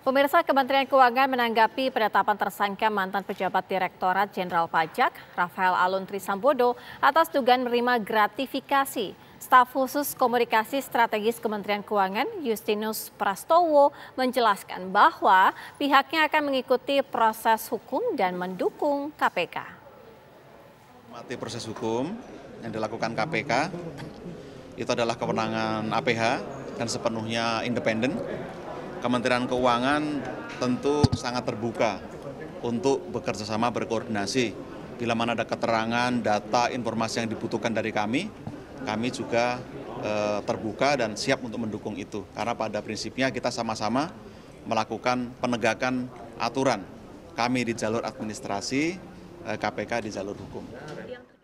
Pemirsa Kementerian Keuangan menanggapi penetapan tersangka mantan pejabat Direktorat Jenderal Pajak Rafael Alun Trisambodo atas dugaan menerima gratifikasi. Staf khusus Komunikasi Strategis Kementerian Keuangan Justinus Prastowo menjelaskan bahwa pihaknya akan mengikuti proses hukum dan mendukung KPK. Mati proses hukum yang dilakukan KPK itu adalah kewenangan APH dan sepenuhnya independen Kementerian Keuangan tentu sangat terbuka untuk bekerja sama berkoordinasi. Bila mana ada keterangan, data, informasi yang dibutuhkan dari kami, kami juga eh, terbuka dan siap untuk mendukung itu. Karena pada prinsipnya kita sama-sama melakukan penegakan aturan. Kami di jalur administrasi, KPK eh, di jalur hukum.